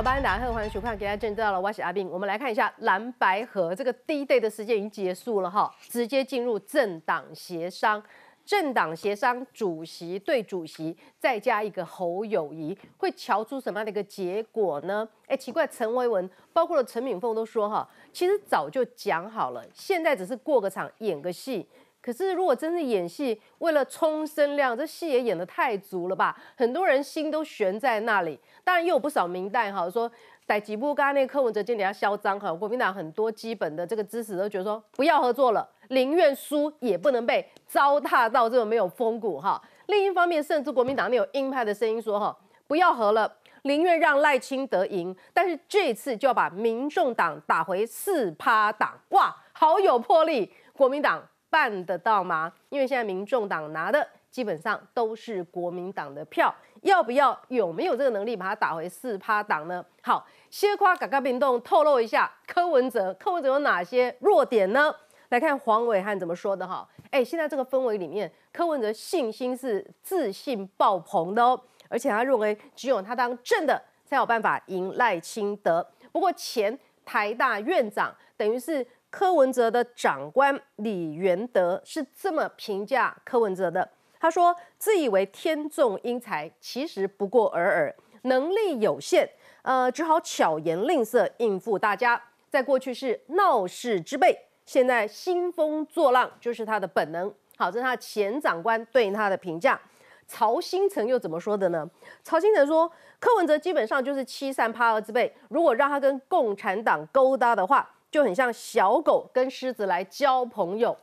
欢迎大家见到《了球时讯》，我是阿兵，我们来看一下蓝白河这个第一对的时间已经结束了哈，直接进入政党协商，政党协商主席对主席，再加一个侯友谊，会瞧出什么样的一个结果呢？哎，奇怪，陈维文包括了陈敏凤都说哈，其实早就讲好了，现在只是过个场，演个戏。可是，如果真是演戏，为了冲声量，这戏也演的太足了吧？很多人心都悬在那里。当然，也有不少明代哈说，在几部刚刚那个柯文哲今底要嚣张哈，国民党很多基本的这个知识都觉得说，不要合作了，宁愿输也不能被糟蹋到这种没有风骨哈。另一方面，甚至国民党那有鹰派的声音说哈，不要合了，宁愿让赖清德赢，但是这次就要把民众党打回四趴党哇，好有魄力，国民党。办得到吗？因为现在民众党拿的基本上都是国民党的票，要不要有没有这个能力把它打回四趴党呢？好，先夸嘎嘎冰冻透露一下，柯文哲，柯文哲有哪些弱点呢？来看黄伟汉怎么说的哈。哎，现在这个氛围里面，柯文哲信心是自信爆棚的哦，而且他认为只有他当正的才有办法赢赖清德。不过前台大院长等于是。柯文哲的长官李元德是这么评价柯文哲的，他说：“自以为天纵英才，其实不过尔尔，能力有限，呃，只好巧言令色应付大家。在过去是闹事之辈，现在兴风作浪就是他的本能。”好，这是他前长官对他的评价。曹新成又怎么说的呢？曹新成说：“柯文哲基本上就是欺善怕恶之辈，如果让他跟共产党勾搭的话。”就很像小狗跟狮子来交朋友，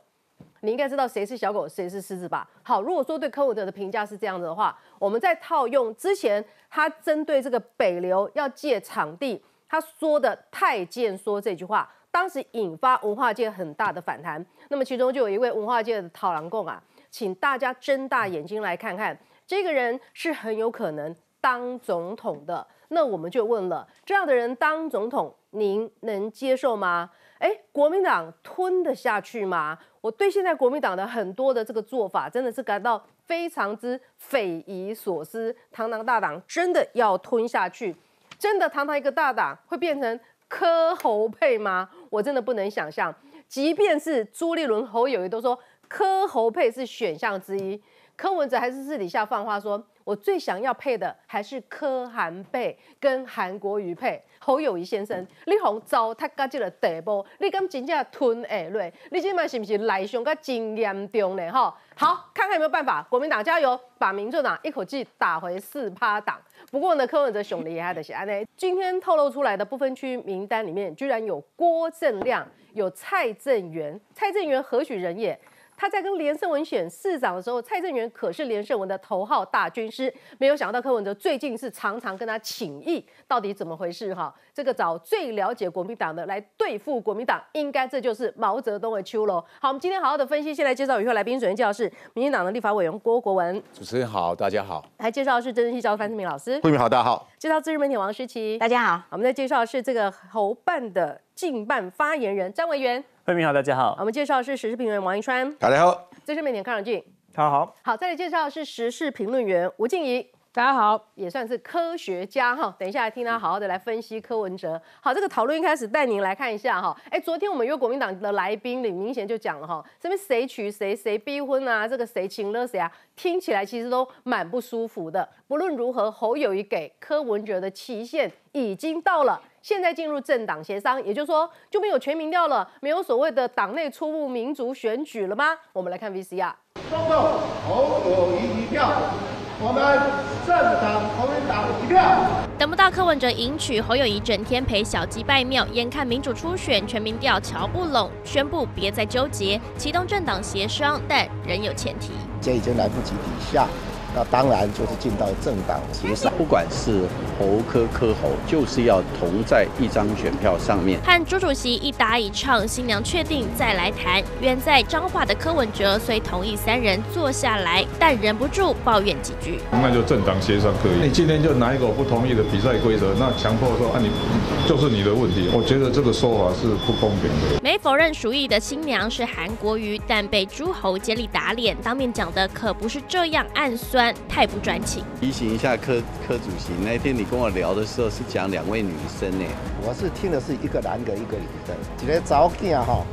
你应该知道谁是小狗，谁是狮子吧？好，如果说对科文德的评价是这样子的话，我们在套用之前，他针对这个北流要借场地，他说的太监说这句话，当时引发文化界很大的反弹。那么其中就有一位文化界的讨狼共啊，请大家睁大眼睛来看看，这个人是很有可能当总统的。那我们就问了，这样的人当总统，您能接受吗？哎，国民党吞得下去吗？我对现在国民党的很多的这个做法，真的是感到非常之匪夷所思。堂堂大党，真的要吞下去？真的堂堂一个大党，会变成柯侯配吗？我真的不能想象。即便是朱立伦、侯友谊都说，柯侯配是选项之一。柯文哲还是私底下放话说，我最想要配的还是柯韩配跟韩国瑜配。侯友谊先生，你红糟蹋到这个地步，你敢真正吞下落？你这嘛是不是内伤？个真严重呢？哈，好，看看有没有办法？国民党加油，把民进党一口气打回四趴党。不过呢，柯文哲熊厉害的是安内，今天透露出来的不分区名单里面，居然有郭正亮，有蔡正元。蔡正元何许人也？他在跟连胜文选市长的时候，蔡正元可是连胜文的头号大军师。没有想到柯文哲最近是常常跟他请益，到底怎么回事？哈，这个找最了解国民党的来对付国民党，应该这就是毛泽东的秋了。好，我们今天好好的分析，先来介绍以下来宾。首先介绍是民进党的立法委员郭国文，主持人好，大家好。来介绍是政治系教授范智明老师，慧敏好，大家好。介绍自日媒的王诗琪，大家好。我们在介绍是这个侯办的进办发言人张委元。各位好，大家好。我们介绍是时事评论王一川，大家好。这是媒体康永俊，大家好。好，再来介绍是时事评论员吴静怡，大家好。也算是科学家哈，等一下听他好好的来分析柯文哲。好，这个讨论一开始带您来看一下哈。哎，昨天我们约国民党的来宾李明显就讲了哈，这边谁娶谁，谁逼婚啊，这个谁请了谁啊，听起来其实都蛮不舒服的。不论如何，侯友谊给柯文哲的期限已经到了。现在进入政党协商，也就是说就没有全民调了，没有所谓的党内初步民主选举了吗？我们来看 VCR。报告侯友一票，我们政党国民党一票。等不到柯文哲迎娶侯友谊，整天陪小鸡拜庙。眼看民主初选、全民调瞧不拢，宣布别再纠结，启动政党协商，但仍有前提。这已经来不及底下。那当然就是进到政党协商，不管是侯科科侯，就是要同在一张选票上面。和朱主席一打一唱，新娘确定再来谈。远在彰化的柯文哲虽同意三人坐下来，但忍不住抱怨几句。那就政党协商可以，你今天就拿一个我不同意的比赛规则，那强迫说啊你就是你的问题，我觉得这个说法是不公平的。没否认鼠疫的新娘是韩国瑜，但被诸侯接力打脸，当面讲的可不是这样暗算。太不专情。提醒一下科科主席，那天你跟我聊的时候是讲两位女生呢，我是听的是一个男的，一个女的，今个早囝吼。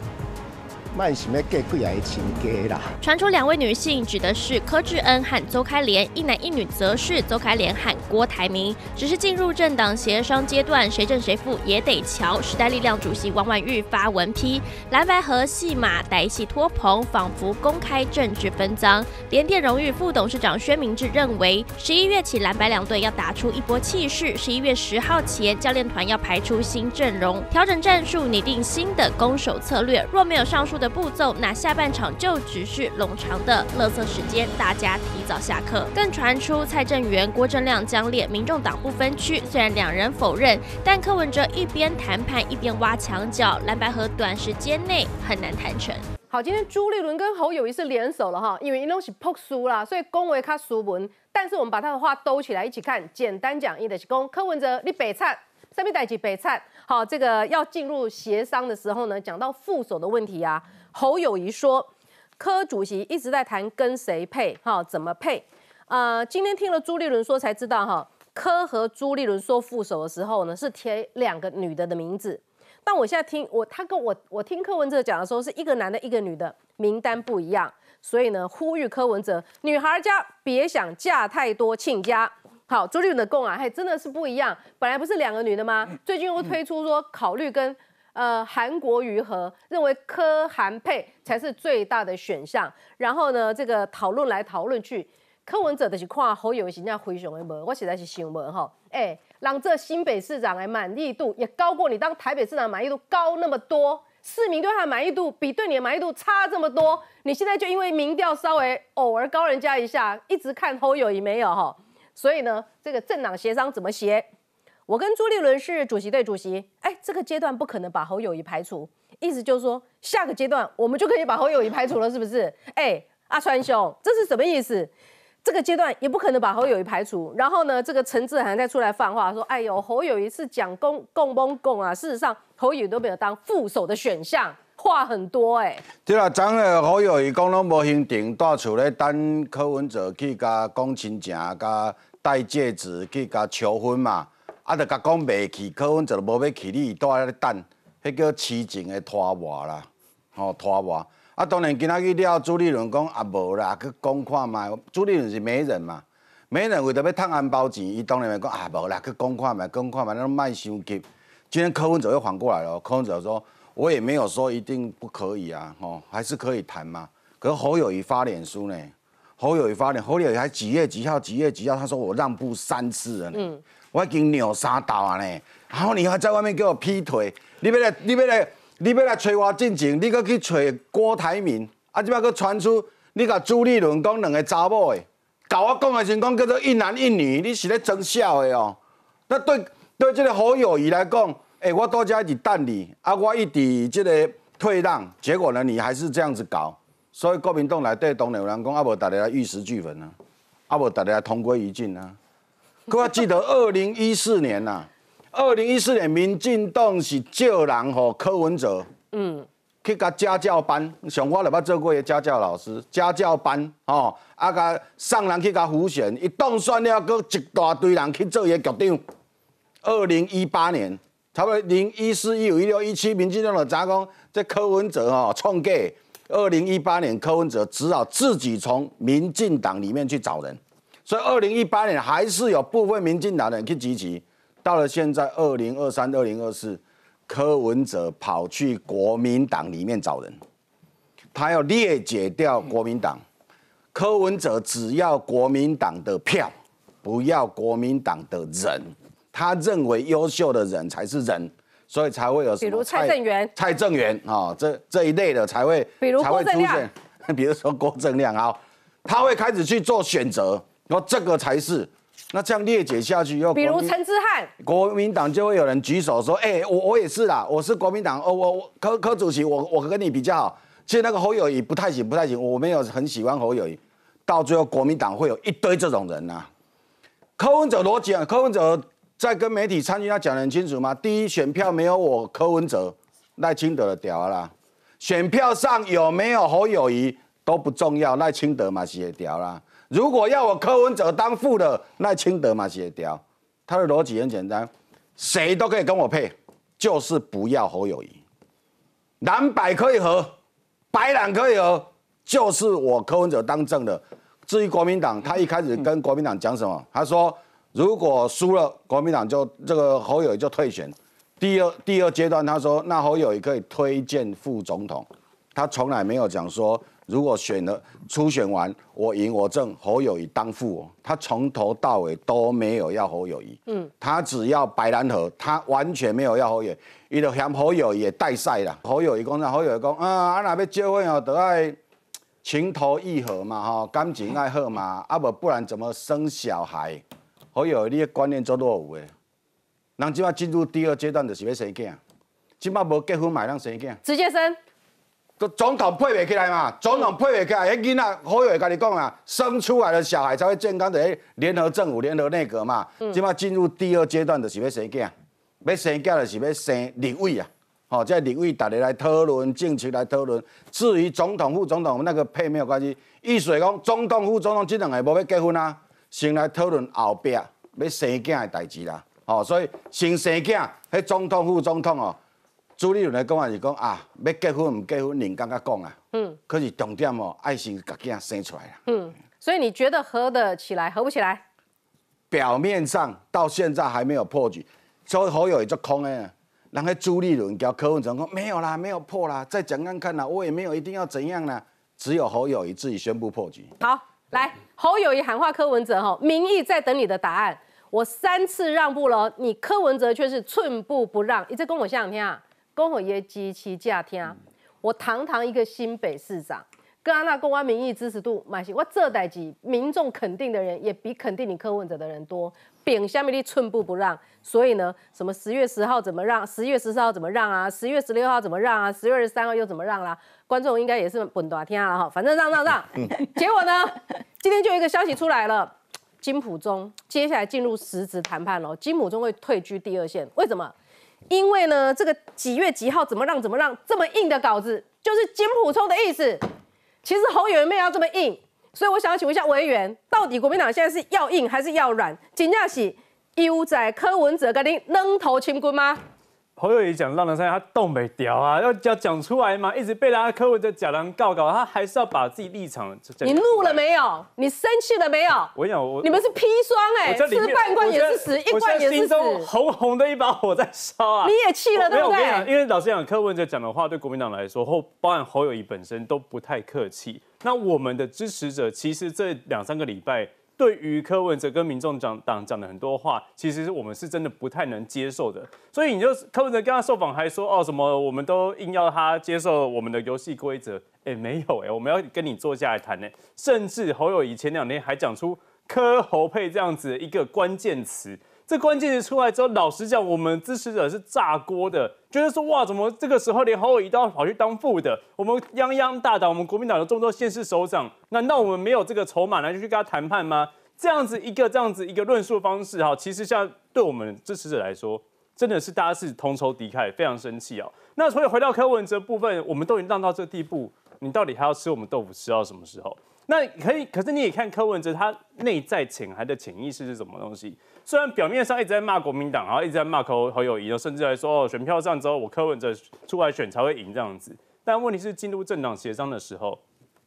传出两位女性指的是柯志恩和周开莲，一男一女则是周开莲和郭台铭。只是进入政党协商阶段，谁胜谁负也得瞧。时代力量主席王婉玉发文批蓝白和戏码、台戏托棚，仿佛公开政治分赃。联电荣誉副董事长薛明志认为，十一月起蓝白两队要打出一波气势，十一月十号前教练团要排出新阵容，调整战术，拟定新的攻守策略。若没有上述，的步骤，那下半场就只是冗长的乐色时间，大家提早下课。更传出蔡正元、郭正亮将列民众党不分区，虽然两人否认，但柯文哲一边谈判一边挖墙角，蓝白河短时间内很难谈成。好，今天朱立伦跟侯友谊是联手了哈，因为伊拢是扑输啦，所以恭维他输文。但是我们把他的话兜起来一起看，简单讲，伊的是讲柯文哲你白掺，什么代志白掺？哦，这个要进入协商的时候呢，讲到副手的问题啊。侯友谊说，柯主席一直在谈跟谁配，哈，怎么配？呃，今天听了朱立伦说才知道，哈，柯和朱立伦说副手的时候呢，是填两个女的的名字。但我现在听我他跟我我听柯文哲讲的时候，是一个男的，一个女的名单不一样。所以呢，呼吁柯文哲女孩家别想嫁太多亲家。好，朱立伦的共啊，还真的是不一样。本来不是两个女的吗？最近又推出说，考虑跟呃韩国瑜和认为柯韩配才是最大的选项。然后呢，这个讨论来讨论去，柯文哲的情况好有型，那灰熊的门，我实在是新问哈。哎，让这新北市长来满意度也高过你当台北市长满意度高那么多，市民对他的满意度比对你的满意度差这么多，你现在就因为民调稍微偶尔高人家一下，一直看侯友谊没有哈？所以呢，这个政党协商怎么协？我跟朱立伦是主席对主席，哎，这个阶段不可能把侯友谊排除，意思就是说，下个阶段我们就可以把侯友谊排除了，是不是？哎，阿川兄，这是什么意思？这个阶段也不可能把侯友谊排除，然后呢，这个陈志涵再出来放话说，哎呦，侯友谊是蒋公公公公啊，事实上侯友谊都没有当副手的选项。话很多哎，对啦，昨下好友伊讲拢无行程，待厝咧等柯文哲去甲讲亲情，甲戴戒指去甲求婚嘛，啊，就讲未去，柯文哲无要去哩，待咧等，迄叫痴情的拖磨啦，吼拖磨。啊，当然今仔去了，朱立伦，讲也无啦，去讲看嘛，朱立伦是媒人嘛，媒人为着要趁红包钱，伊当然会讲也无啦，去讲看嘛，讲看嘛，那卖收急。今天柯文哲又反过来了，柯文哲说。我也没有说一定不可以啊，吼，还是可以谈嘛。可是侯友谊发脸书呢，侯友谊发脸，侯友谊还几月几号，几月几号，他说我让步三次了呢，我已经扭三倒了呢。然后你还在外面给我劈腿，你别来，你别来，你别来催我进警，你搁去催郭台铭，啊，即马搁传出你甲朱立伦讲两个查某的，甲我讲的情况叫做一男一女，你是咧装笑的哦。那对对这个侯友谊来讲。诶，我多加一直等你，啊，我一直即个退让，结果呢，你还是这样子搞，所以国民党底对然有人讲，啊，无大家玉石俱焚啊，啊，无大家同归于尽啊。可我记得二零一四年呐，二零一四年民进党是叫人吼柯文哲，嗯，去甲家教班，像我来捌做过个家教老师，家教班吼，啊甲上人去甲辅选，一当算了，搁一大堆人去做一个局长。二零一八年。差不多零一四、一五、一六、一七，民进党的杂工，这柯文哲哦，创 g 二零一八年，柯文哲只好自己从民进党里面去找人，所以二零一八年还是有部分民进党人去集齐，到了现在二零二三、二零二四，柯文哲跑去国民党里面找人，他要裂解掉国民党。柯文哲只要国民党的票，不要国民党的人。他认为优秀的人才是人，所以才会有什么？比如蔡正元、蔡正元啊，这这一类的才会。比如郭正亮，比如说郭正亮啊，他会开始去做选择，然后这个才是。那这样列解下去，又比如陈之汉，国民党就会有人举手说：“哎，我我也是啦，我是国民党，哦，我柯柯主席，我我跟你比较好。”其实那个侯友谊不太行，不太行，我没有很喜欢侯友谊。到最后，国民党会有一堆这种人呐。柯文哲逻辑，柯文哲。在跟媒体、参与他讲得很清楚吗？第一，选票没有我柯文哲赖清德的屌啦。选票上有没有侯友谊都不重要，赖清德嘛写屌啦。如果要我柯文哲当副的，赖清德嘛写屌。他的逻辑很简单，谁都可以跟我配，就是不要侯友谊。蓝白可以合，白蓝可以合，就是我柯文哲当政的。至于国民党，他一开始跟国民党讲什么？他说。如果输了，国民党就这个侯友宜就退选。第二第二阶段，他说那侯友宜可以推荐副总统。他从来没有讲说，如果选了初选完我赢我正侯友谊当副。他从头到尾都没有要侯友谊。嗯。他只要白兰河，他完全没有要侯友谊。伊都嫌侯友也代赛啦。侯友谊讲，侯友谊讲，啊，阿那边结婚哦，得爱情投意合嘛，哈，感情爱好嘛，啊不不然怎么生小孩？好友，你诶观念做落有诶？人即摆进入第二阶段，就是要生囝。即摆无结婚买，咱生囝。直接生。总统配袂起来嘛？总统配袂起来，迄囡仔好会甲你讲啊！生出来的小孩才会健康。的。联合政府、联合内阁嘛。即摆进入第二阶段，就是要生囝。要生囝就是要生立委啊！吼，即立委逐日来讨论，政策来讨论。至于总统副总统那个配没有关系。易水讲，总统副总统即两个无要结婚啊。先来讨论后壁要生囝的代志啦，哦，所以先生囝，迄总统副总统哦，朱立伦来讲话是讲啊，要结婚唔结婚，人家才讲啊，嗯，可是重点哦，爱心是囝生出来啦，嗯，所以你觉得合得起来，合不起来？表面上到现在还没有破局，所以侯友谊就空诶，人迄朱立伦交柯文哲讲没有啦，没有破啦，再怎样看呢？我也没有一定要怎样啦，只有侯友谊自己宣布破局，好。来，侯友谊喊话柯文哲吼，民意在等你的答案。我三次让步了，你柯文哲却是寸步不让，你这跟我呛听啊。跟我爷及其架天，我堂堂一个新北市长，跟安那公安民意支持度买，我这代级民众肯定的人也比肯定你柯文哲的人多。丙下面的寸步不让，所以呢，什么十月十号怎么让？十月十四号怎么让啊？十月十六号怎么让啊？十月二十三号又怎么让啦？观众应该也是本多听下来哈，反正让让让。结果呢，今天就有一个消息出来了，金普中接下来进入实质谈判喽，金普中会退居第二线。为什么？因为呢，这个几月几号怎么让怎么让这么硬的稿子，就是金普中的意思。其实侯友宜没有要这么硬。所以，我想要请问一下委员，到底国民党现在是要硬还是要软？仅仅是优在柯文哲跟您扔头青棍吗？侯友谊讲浪人山，他动没掉啊？要要讲出来嘛，一直被他柯文哲假郎告告，他还是要把自己立场。你怒了没有？你生气了没有？我讲我，你们是砒霜哎，吃半罐也是死，一罐也是死。心中红红的一把火在烧啊！你也气了，对不对？因为老实讲，柯文哲讲的话对国民党来说，或包含侯友谊本身都不太客气。那我们的支持者其实这两三个礼拜，对于柯文哲跟民众讲党讲的很多话，其实我们是真的不太能接受的。所以你就柯文哲刚刚受访还说哦什么，我们都硬要他接受我们的游戏规则，哎没有哎，我们要跟你坐下来谈哎。甚至侯友谊前两天还讲出柯侯配这样子一个关键词。这关键词出来之后，老实讲，我们支持者是炸锅的，觉得说哇，怎么这个时候连侯友都要跑去当副的？我们泱泱大党，我们国民党有这么多县市首长，难道我们没有这个筹码来就去跟他谈判吗？这样子一个这样子一个论述方式，哈，其实像对我们支持者来说，真的是大家是同仇敌忾，非常生气啊。那所以回到柯文哲部分，我们都已经让到这地步，你到底还要吃我们豆腐吃到什么时候？那可以，可是你也看柯文哲，他内在潜含的潜意识是什么东西？虽然表面上一直在骂国民党，然后一直在骂侯友宜，甚至在说选票上之后，我柯文哲出来选才会赢这样子。但问题是，进入政党协商的时候，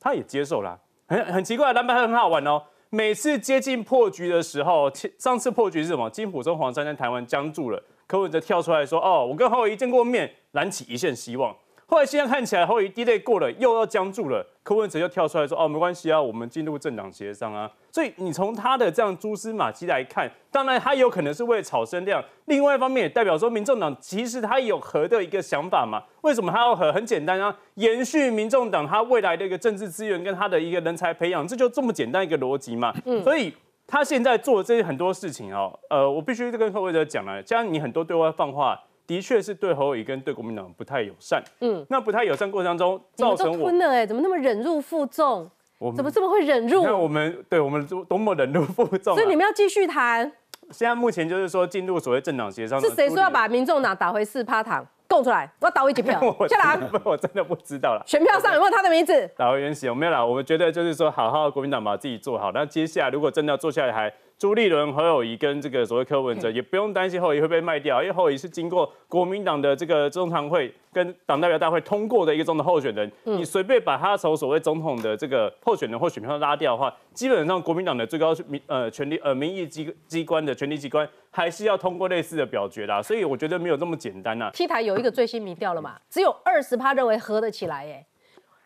他也接受了。很很奇怪，蓝白很好玩哦。每次接近破局的时候，上次破局是什么？金普聪、黄山在台湾僵住了，柯文哲跳出来说：“哦，我跟侯友宜见过面，燃起一线希望。”后来现在看起来，后一滴泪过了又要僵住了，柯文哲又跳出来说：“哦，没关系啊，我们进入政党协商啊。”所以你从他的这样蛛丝马迹来看，当然他有可能是为了炒声量，另外一方面也代表说，民众党其实他有和的一个想法嘛？为什么他要和？很简单啊，延续民众党他未来的一个政治资源跟他的一个人才培养，这就这么简单一个逻辑嘛。嗯。所以他现在做这些很多事情啊，呃，我必须跟柯文哲讲了，这样你很多对外放话。的确是对侯友跟对国民党不太友善。嗯，那不太友善过程中造成我，哎，怎么那么忍辱负重？我怎么这么会忍辱？你我们，对我们多么忍辱负重。所以你们要继续谈。现在目前就是说进入所谓政党协商。是谁说把民众党打回四趴堂？供出来，我要倒一几票？谢 兰，我真的不知道了。选票上有没有他的名字？打回原形，我没有了。我们觉得就是说，好好国民党把自己做好。那接下来如果真的要坐下来，还朱立伦、何友谊跟这个所谓柯文哲也不用担心侯友谊会被卖掉，因为侯友谊是经过国民党的这个中常会跟党代表大会通过的一个中的候选人，你随便把他从所谓总统的这个候选人候选票拉掉的话，基本上国民党的最高民呃权力呃民意机机关的权力机关还是要通过类似的表决啦，所以我觉得没有这么简单呐。T 台有一个最新民调了嘛，只有二十趴认为合得起来，耶。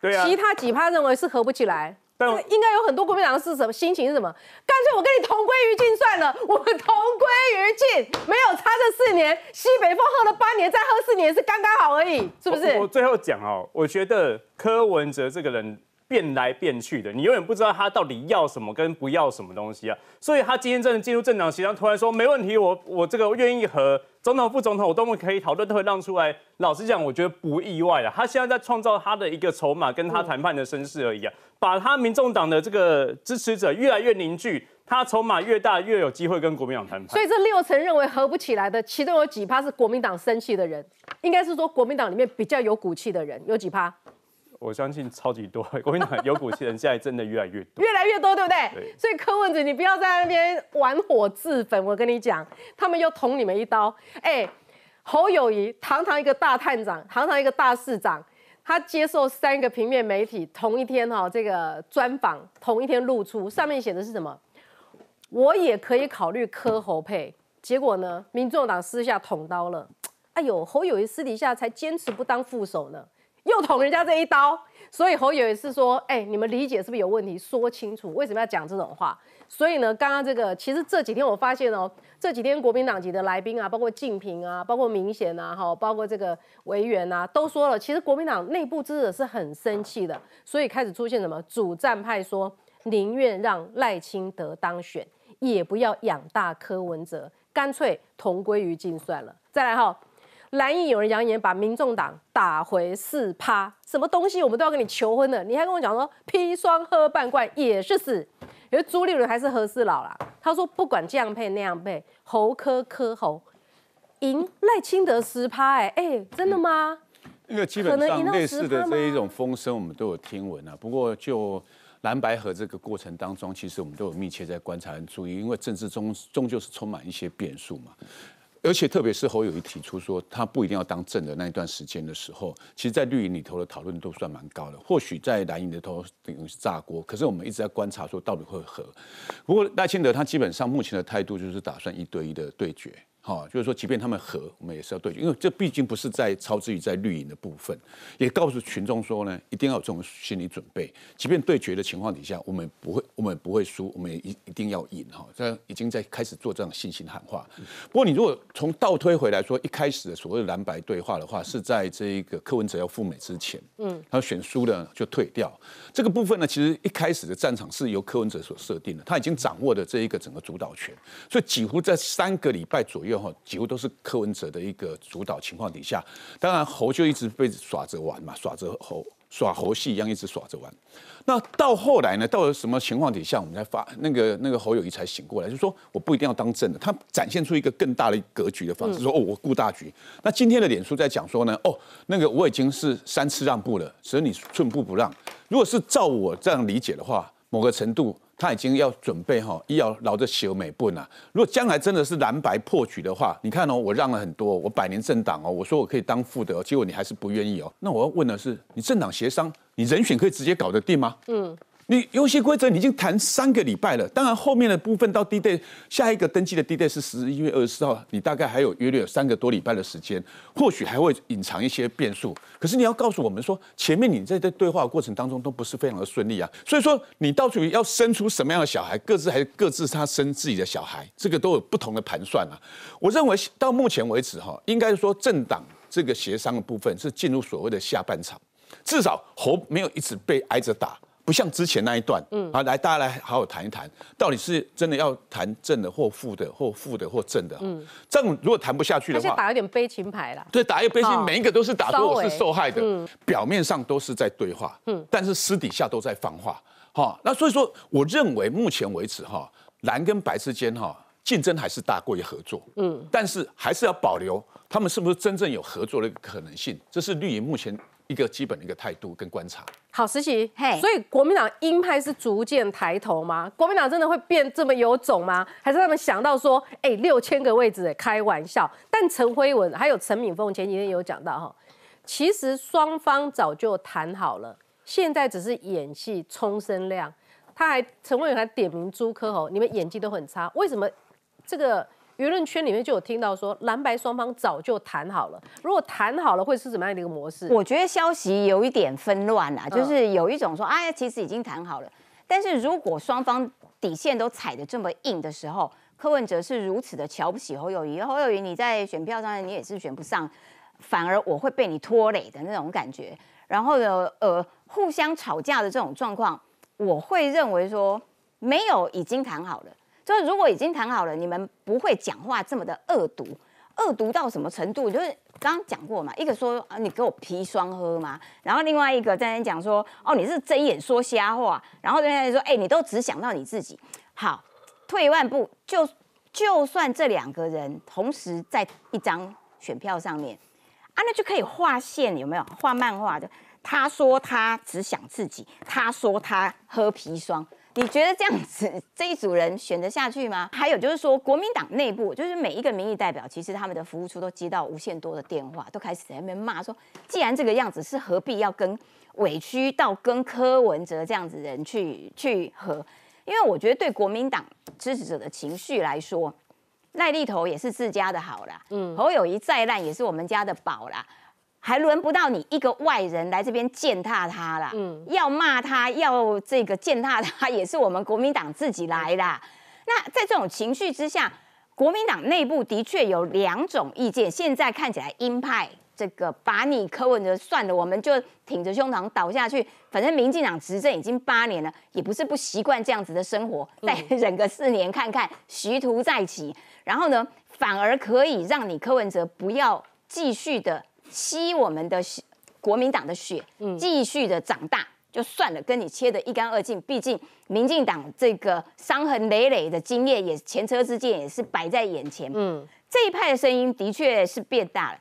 对啊，其他几趴认为是合不起来。但应该有很多国民党是什么心情？是什么？干脆我跟你同归于尽算了。我同归于尽，没有差这四年。西北风喝了八年，再喝四年是刚刚好而已，是不是？我最后讲哦，我觉得柯文哲这个人变来变去的，你永远不知道他到底要什么跟不要什么东西啊。所以他今天真的进入政党席上，突然说没问题，我我这个愿意和总统、副总统，我都可以讨论，都会让出来。老实讲，我觉得不意外了。他现在在创造他的一个筹码，跟他谈判的身势而已啊。把他民众党的这个支持者越来越凝聚，他筹码越大，越有机会跟国民党谈判。所以这六成认为合不起来的，其中有几趴是国民党生气的人？应该是说国民党里面比较有骨气的人有几趴？我相信超级多国民党 有骨气人，现在真的越来越多，越来越多，对不对？所以柯文哲，你不要在那边玩火自焚，我跟你讲，他们又捅你们一刀。哎，侯友谊，堂堂一个大探长，堂堂一个大市长。他接受三个平面媒体同一天哈这个专访，同一天露出上面写的是什么？我也可以考虑磕侯配。结果呢？民众党私下捅刀了。哎呦，侯友谊私底下才坚持不当副手呢，又捅人家这一刀。所以侯友也是说，哎，你们理解是不是有问题？说清楚为什么要讲这种话。所以呢，刚刚这个其实这几天我发现哦，这几天国民党籍的来宾啊，包括静平啊，包括明显啊，哈，包括这个委员啊，都说了，其实国民党内部支持是很生气的，所以开始出现什么主战派说，宁愿让赖清德当选，也不要养大柯文哲，干脆同归于尽算了。再来哈。蓝营有人扬言把民众党打回四趴，什么东西我们都要跟你求婚了，你还跟我讲说砒霜喝半罐也是死。因为朱立伦还是何事老啦，他说不管这样配那样配，猴科科猴，赢赖清德十趴哎哎真的吗？因为基本上类似的这一种风声，我们都有听闻啊。不过就蓝白河这个过程当中，其实我们都有密切在观察注意，因为政治中终究是充满一些变数嘛。而且特别是侯友谊提出说他不一定要当政的那一段时间的时候，其实，在绿营里头的讨论都算蛮高的。或许在蓝营的头是炸锅，可是我们一直在观察说到底会和。不过赖清德他基本上目前的态度就是打算一对一的对决。好，就是说，即便他们和我们也是要对决，因为这毕竟不是在超之于在绿营的部分，也告诉群众说呢，一定要有这种心理准备。即便对决的情况底下，我们不会，我们不会输，我们也一一定要赢哈。这已经在开始做这的信心喊话。不过，你如果从倒推回来说，一开始的所谓蓝白对话的话，是在这一个柯文哲要赴美之前，嗯，他选输了就退掉这个部分呢。其实一开始的战场是由柯文哲所设定的，他已经掌握的这一个整个主导权，所以几乎在三个礼拜左右。几乎都是柯文哲的一个主导情况底下，当然猴就一直被耍着玩嘛，耍着猴耍猴戏一样一直耍着玩。那到后来呢，到了什么情况底下，我们才发那个那个侯友谊才醒过来，就说我不一定要当政的，他展现出一个更大的格局的方式，说哦我顾大局。那今天的脸书在讲说呢，哦那个我已经是三次让步了，所以你寸步不让。如果是照我这样理解的话，某个程度。他已经要准备哈，又要老的小美不呐。如果将来真的是蓝白破局的话，你看哦，我让了很多，我百年政党哦，我说我可以当副的，结果你还是不愿意哦。那我要问的是，你政党协商，你人选可以直接搞得定吗？嗯。你游戏规则你已经谈三个礼拜了，当然后面的部分到 D day 下一个登记的 D day 是十一月二十四号，你大概还有约略有三个多礼拜的时间，或许还会隐藏一些变数。可是你要告诉我们说，前面你在这对话过程当中都不是非常的顺利啊，所以说你到底要生出什么样的小孩，各自还各自他生自己的小孩，这个都有不同的盘算啊。我认为到目前为止哈，应该说政党这个协商的部分是进入所谓的下半场，至少侯没有一直被挨着打。不像之前那一段，好，来大家来好好谈一谈，到底是真的要谈正的或负的，或负的或正的。嗯，这样如果谈不下去的话，打一点悲情牌了。对，打一个悲情，每一个都是打，我是受害的。嗯，表面上都是在对话，嗯，但是私底下都在放话，哈。那所以说，我认为目前为止，哈，蓝跟白之间，哈，竞争还是大过于合作。嗯，但是还是要保留他们是不是真正有合作的一个可能性，这是绿营目前。一个基本的一个态度跟观察，好，实习。所以国民党鹰派是逐渐抬头吗？国民党真的会变这么有种吗？还是他们想到说，哎，六千个位置，开玩笑。但陈辉文还有陈敏凤前几天有讲到哈，其实双方早就谈好了，现在只是演戏充声量。他还陈慧文还点名朱科侯，你们演技都很差，为什么这个？舆论圈里面就有听到说蓝白双方早就谈好了，如果谈好了会是怎么样的一个模式？我觉得消息有一点纷乱啊，就是有一种说啊，其实已经谈好了，但是如果双方底线都踩的这么硬的时候，柯文哲是如此的瞧不起侯友宜，侯友宜你在选票上你也是选不上，反而我会被你拖累的那种感觉，然后呢，呃，互相吵架的这种状况，我会认为说没有已经谈好了。就是如果已经谈好了，你们不会讲话这么的恶毒，恶毒到什么程度？就是刚刚讲过嘛，一个说啊，你给我砒霜喝嘛，然后另外一个在那讲说，哦，你是睁眼说瞎话，然后在那说，哎，你都只想到你自己。好，退一万步，就就算这两个人同时在一张选票上面啊，那就可以画线，有没有？画漫画的，他说他只想自己，他说他喝砒霜。你觉得这样子这一组人选得下去吗？还有就是说，国民党内部就是每一个民意代表，其实他们的服务处都接到无限多的电话，都开始在那边骂说，既然这个样子是何必要跟委屈到跟柯文哲这样子人去去和？因为我觉得对国民党支持者的情绪来说，赖立头也是自家的好啦，嗯，侯友谊再烂也是我们家的宝啦。还轮不到你一个外人来这边践踏他啦。嗯，要骂他，要这个践踏他，也是我们国民党自己来的。那在这种情绪之下，国民党内部的确有两种意见。现在看起来，鹰派这个把你柯文哲算了，我们就挺着胸膛倒下去。反正民进党执政已经八年了，也不是不习惯这样子的生活。再忍个四年看看，徐图再起。然后呢，反而可以让你柯文哲不要继续的。吸我们的血，国民党的血，继续的长大就算了，跟你切的一干二净。毕竟民进党这个伤痕累累的经验，也前车之鉴也是摆在眼前。嗯，这一派的声音的确是变大了，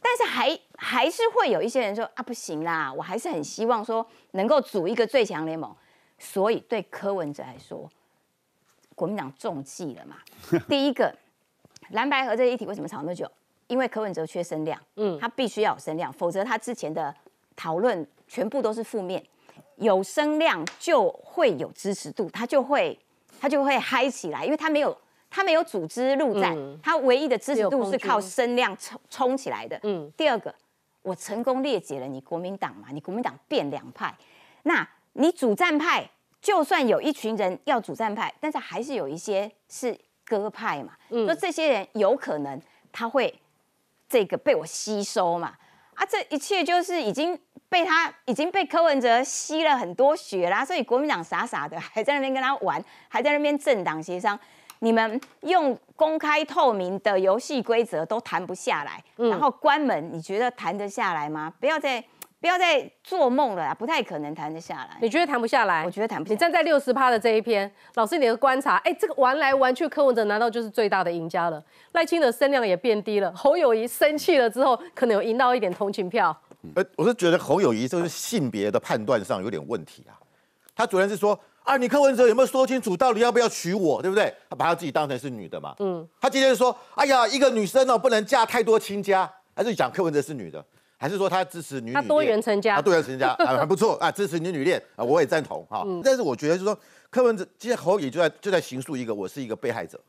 但是还还是会有一些人说啊，不行啦，我还是很希望说能够组一个最强联盟。所以对柯文哲来说，国民党中计了嘛？第一个蓝白合这一体为什么吵那么久？因为柯文哲缺声量，嗯，他必须要有声量，否则他之前的讨论全部都是负面。有声量就会有支持度，他就会他就会嗨起来，因为他没有他没有组织路战，他唯一的支持度是靠声量冲冲起来的。嗯，第二个，我成功裂解了你国民党嘛，你国民党变两派，那你主战派就算有一群人要主战派，但是还是有一些是鸽派嘛，那这些人有可能他会。这个被我吸收嘛，啊，这一切就是已经被他已经被柯文哲吸了很多血啦，所以国民党傻傻的还在那边跟他玩，还在那边政党协商，你们用公开透明的游戏规则都谈不下来，然后关门，你觉得谈得下来吗？不要再。不要再做梦了啦，不太可能谈得下来。你觉得谈不下来？我觉得谈不。你站在六十趴的这一篇，老师你的观察，哎，这个玩来玩去，柯文哲难道就是最大的赢家了？赖清德声量也变低了，侯友谊生气了之后，可能有赢到一点同情票。呃，我是觉得侯友谊这个性别的判断上有点问题啊。他昨天是说，啊，你柯文哲有没有说清楚，到底要不要娶我，对不对？他把他自己当成是女的嘛。嗯。他今天说，哎呀，一个女生呢，不能嫁太多亲家，还是讲柯文哲是女的。还是说他支持女女多元成家，多元成家 啊还不错啊支持女女恋啊我也赞同哈，但是我觉得就是说柯文哲这些侯爷就在就在陈述一个我是一个被害者，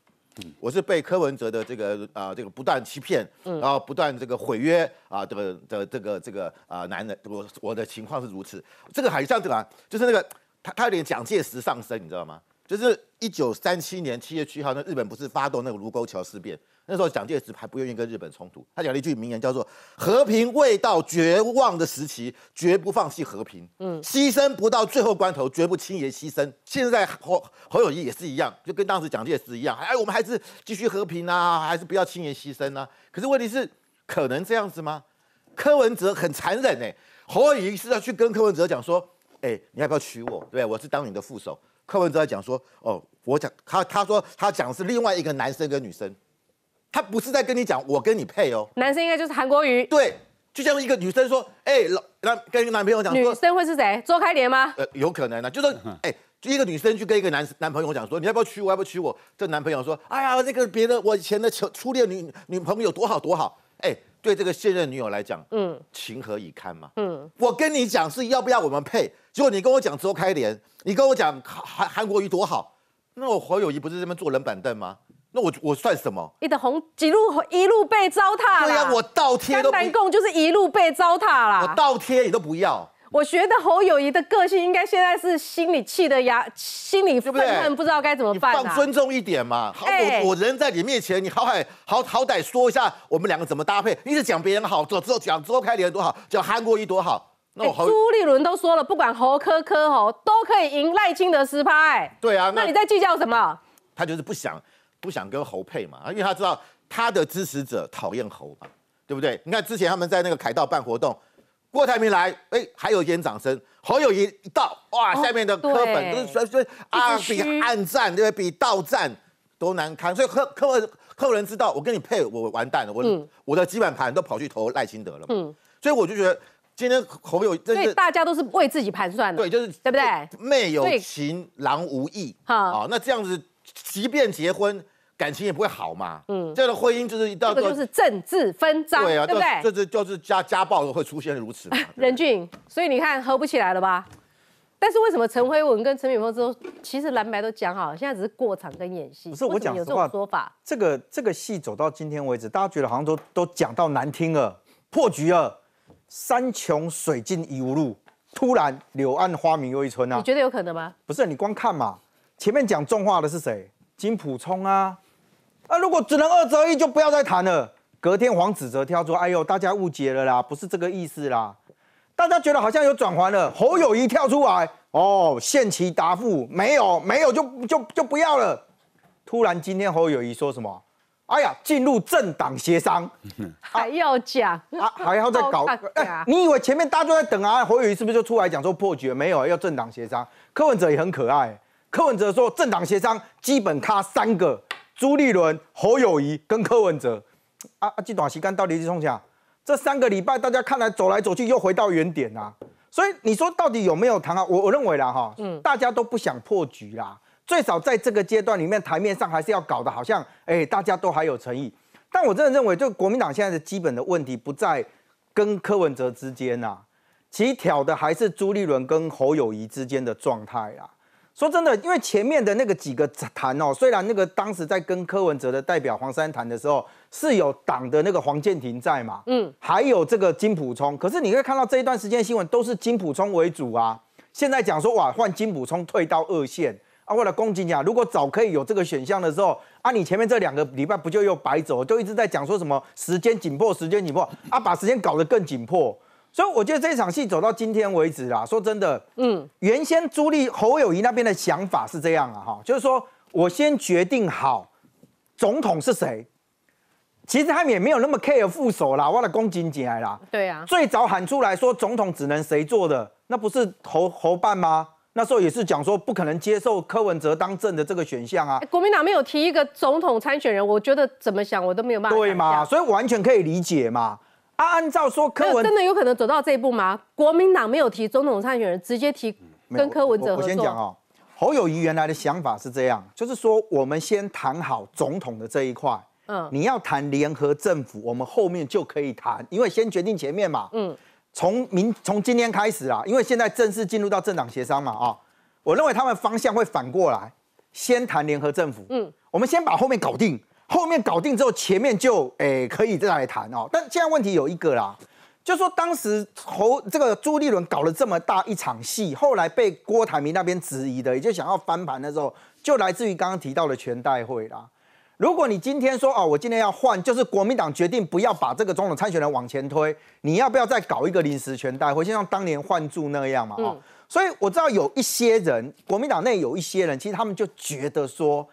我是被柯文哲的这个啊这个不断欺骗，然后不断这个毁约啊这个的这个这个啊男人我我的情况是如此，这个好像对吧？就是那个他他有点蒋介石上身，你知道吗？就是一九三七年七月七号那日本不是发动那个卢沟桥事变？那时候蒋介石还不愿意跟日本冲突，他讲了一句名言，叫做“和平未到绝望的时期，绝不放弃和平”。嗯，牺牲不到最后关头，绝不轻言牺牲。现在侯侯友谊也是一样，就跟当时蒋介石一样，哎，我们还是继续和平啊，还是不要轻言牺牲啊。可是问题是，可能这样子吗？柯文哲很残忍呢。侯友谊是要去跟柯文哲讲说：“哎，你要不要娶我？对不我是当你的副手。”柯文哲在讲说：“哦，我讲他，他说他讲是另外一个男生跟女生。”他不是在跟你讲，我跟你配哦。男生应该就是韩国瑜。对，就像一个女生说，哎，老那跟男朋友讲，女生会是谁？周开莲吗？呃，有可能啊，就是哎，一个女生去跟一个男男朋友讲说，你要不要娶我？要不要娶我？这男朋友说，哎呀，这个别的我以前的初初恋女女朋友多好多好，哎，对这个现任女友来讲，嗯，情何以堪嘛？嗯，我跟你讲是要不要我们配？结果你跟我讲周开莲，你跟我讲韩韩国瑜多好，那我黄友谊不是这边坐冷板凳吗？那我我算什么？你的红一路一路被糟蹋了。对呀，我倒贴都。南贡就是一路被糟蹋了。我倒贴你都不要。我觉得侯友谊的个性应该现在是心里气的牙，心里愤愤不知道该怎么办。放尊重一点嘛。我我人在你面前，你好歹好好歹说一下我们两个怎么搭配。一直讲别人好，走之后讲周后开联多好，讲韩国瑜多好。那我朱立伦都说了，不管侯科科侯都可以赢赖清德十拍。对啊，那你在计较什么？他就是不想。不想跟侯配嘛，因为他知道他的支持者讨厌侯嘛，对不对？你看之前他们在那个凯道办活动，郭台铭来，哎，还有一点掌声，侯友谊一到，哇，下面的科本都是说说啊，比暗战对比到战都难堪，所以客柯柯人知道我跟你配，我完蛋了，我我的基本盘都跑去投赖清德了，嗯，所以我就觉得今天侯友真是大家都是为自己盘算的，对，就是对不对？妹有情，郎无义，好、那这样子，即便结婚。感情也不会好嘛。嗯，这个婚姻就是一到这个就是政治分赃，对不对？这是就是家家暴会出现如此。任俊，所以你看合不起来了吧？但是为什么陈辉文跟陈敏峰之后，其实蓝白都讲好了，现在只是过场跟演戏。不是我讲有这种说法。这个这个戏走到今天为止，大家觉得好像都都讲到难听了，破局了，山穷水尽疑无路，突然柳暗花明又一村啊！你觉得有可能吗？不是你光看嘛，前面讲重话的是谁？金普聪啊。那如果只能二择一，就不要再谈了。隔天黄子则跳出，哎呦，大家误解了啦，不是这个意思啦。大家觉得好像有转圜了，侯友谊跳出来，哦，限期答复，没有，没有就就就不要了。突然今天侯友谊说什么？哎呀，进入政党协商，还要讲啊，还要再搞。哎，你以为前面大家都在等啊？侯友谊是不是就出来讲说破局？没有，要政党协商。柯文哲也很可爱，柯文哲说政党协商基本卡三个。朱立伦、侯友谊跟柯文哲，啊啊，这段时间到底在冲啥？这三个礼拜大家看来走来走去又回到原点啦。所以你说到底有没有谈啊？我我认为啦哈，嗯，大家都不想破局啦，最少在这个阶段里面台面上还是要搞得好像，哎，大家都还有诚意。但我真的认为，就国民党现在的基本的问题不在跟柯文哲之间呐，其挑的还是朱立伦跟侯友谊之间的状态啦。说真的，因为前面的那个几个谈哦，虽然那个当时在跟柯文哲的代表黄珊谈的时候，是有党的那个黄建廷在嘛，嗯，还有这个金普聪，可是你会看到这一段时间新闻都是金普聪为主啊。现在讲说哇，换金普聪退到二线啊，为了攻击你，啊，如果早可以有这个选项的时候，啊，你前面这两个礼拜不就又白走？就一直在讲说什么时间紧迫，时间紧迫啊，把时间搞得更紧迫。所以我觉得这场戏走到今天为止啦，说真的，嗯，原先朱莉侯友谊那边的想法是这样啊，哈，就是说我先决定好总统是谁，其实他们也没有那么 care 副手啦，挖了公瑾姐啦，对啊，最早喊出来说总统只能谁做的，那不是侯侯办吗？那时候也是讲说不可能接受柯文哲当政的这个选项啊，国民党没有提一个总统参选人，我觉得怎么想我都没有办法，对嘛，所以完全可以理解嘛。啊，按照说，柯文真的有可能走到这一步吗？国民党没有提总统参选人，直接提跟柯文哲合作。我先讲啊，侯友谊原来的想法是这样，就是说我们先谈好总统的这一块。嗯，你要谈联合政府，我们后面就可以谈，因为先决定前面嘛。嗯，从明从今天开始啊，因为现在正式进入到政党协商嘛啊，我认为他们方向会反过来，先谈联合政府。嗯，我们先把后面搞定。后面搞定之后，前面就诶可以再来谈哦。但现在问题有一个啦，就说当时侯这个朱立伦搞了这么大一场戏，后来被郭台铭那边质疑的，也就想要翻盘的时候，就来自于刚刚提到的全代会啦。如果你今天说哦，我今天要换，就是国民党决定不要把这个总统参选人往前推，你要不要再搞一个临时全代会，像当年换柱那样嘛？哦，所以我知道有一些人，国民党内有一些人，其实他们就觉得说。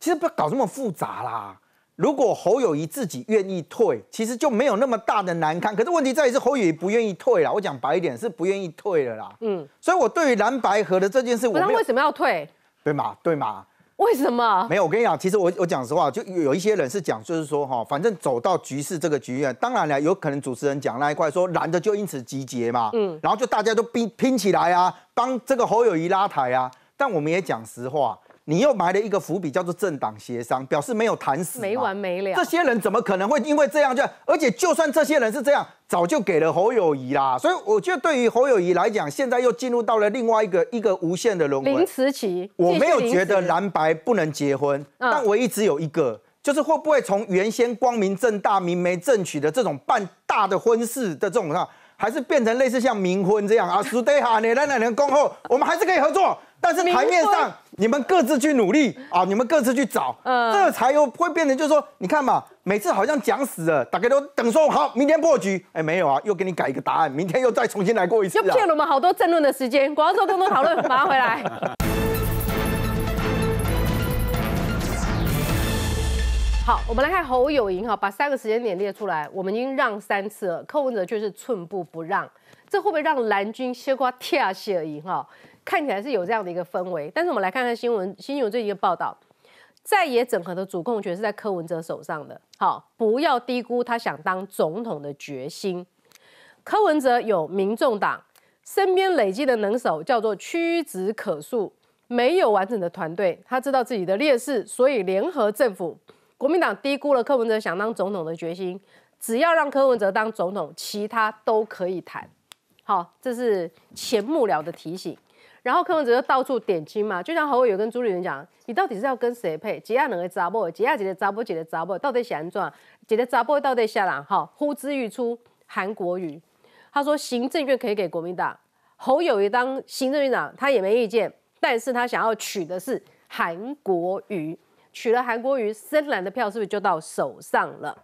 其实不要搞这么复杂啦。如果侯友谊自己愿意退，其实就没有那么大的难堪。可是问题在于是侯友谊不愿意退啦。我讲白一点是不愿意退了啦。嗯，所以我对于蓝白河的这件事，我知为什么要退，对嘛，对嘛。为什么？没有，我跟你讲，其实我我讲实话，就有一些人是讲，就是说哈，反正走到局势这个局面，当然了，有可能主持人讲那一块说蓝的就因此集结嘛，嗯，然后就大家都拼拼起来啊，帮这个侯友谊拉台啊。但我们也讲实话。你又埋了一个伏笔，叫做政党协商，表示没有谈死，没完没了。这些人怎么可能会因为这样就？而且，就算这些人是这样，早就给了侯友谊啦。所以，我觉得对于侯友谊来讲，现在又进入到了另外一个一个无限的轮回。林慈琪，我没有觉得蓝白不能结婚，但唯一只有一个，就是会不会从原先光明正大、明媒正娶的这种办大的婚事的这种，还是变成类似像冥婚这样啊？stay h e 来两人恭候，我们还是可以合作，但是台面上。你们各自去努力啊！你们各自去找，嗯，这才又会变成，就是说，你看嘛，每次好像讲死了，大家都等说好明天破局，哎，没有啊，又给你改一个答案，明天又再重新来过一次，又骗了我们好多争论的时间。国州说多多讨论，马上回来。好，我们来看侯友银哈，把三个时间点列出来，我们已经让三次了，柯文哲就是寸步不让，这会不会让蓝军西瓜跳下而已哈？看起来是有这样的一个氛围，但是我们来看看新闻，新闻这一个报道，在野整合的主控权是在柯文哲手上的。好，不要低估他想当总统的决心。柯文哲有民众党身边累积的能手，叫做屈指可数，没有完整的团队。他知道自己的劣势，所以联合政府国民党低估了柯文哲想当总统的决心。只要让柯文哲当总统，其他都可以谈。好，这是前幕僚的提醒。然后柯文哲就到处点清嘛，就像侯友友跟朱立伦讲，你到底是要跟谁配？吉下两个杂波，吉下几个杂波，几个杂波，到底想怎？几个杂波到底下啦？哈，呼之欲出，韩国瑜。他说，行政院可以给国民党，侯友友当行政院长，他也没意见，但是他想要取的是韩国瑜，取了韩国瑜，深蓝的票是不是就到手上了？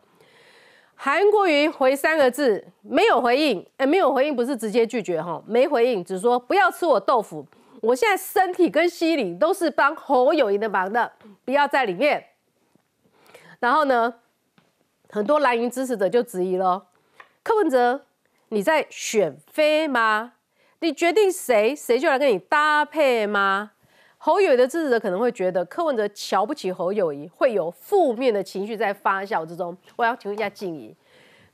韩国瑜回三个字，没有回应。哎，没有回应不是直接拒绝哈，没回应只是说不要吃我豆腐。我现在身体跟心理都是帮侯友谊的忙的，不要在里面。然后呢，很多蓝营支持者就质疑了：柯文哲，你在选妃吗？你决定谁，谁就来跟你搭配吗？侯友谊的支持者可能会觉得柯文哲瞧不起侯友谊，会有负面的情绪在发酵之中。我要请问一下静怡，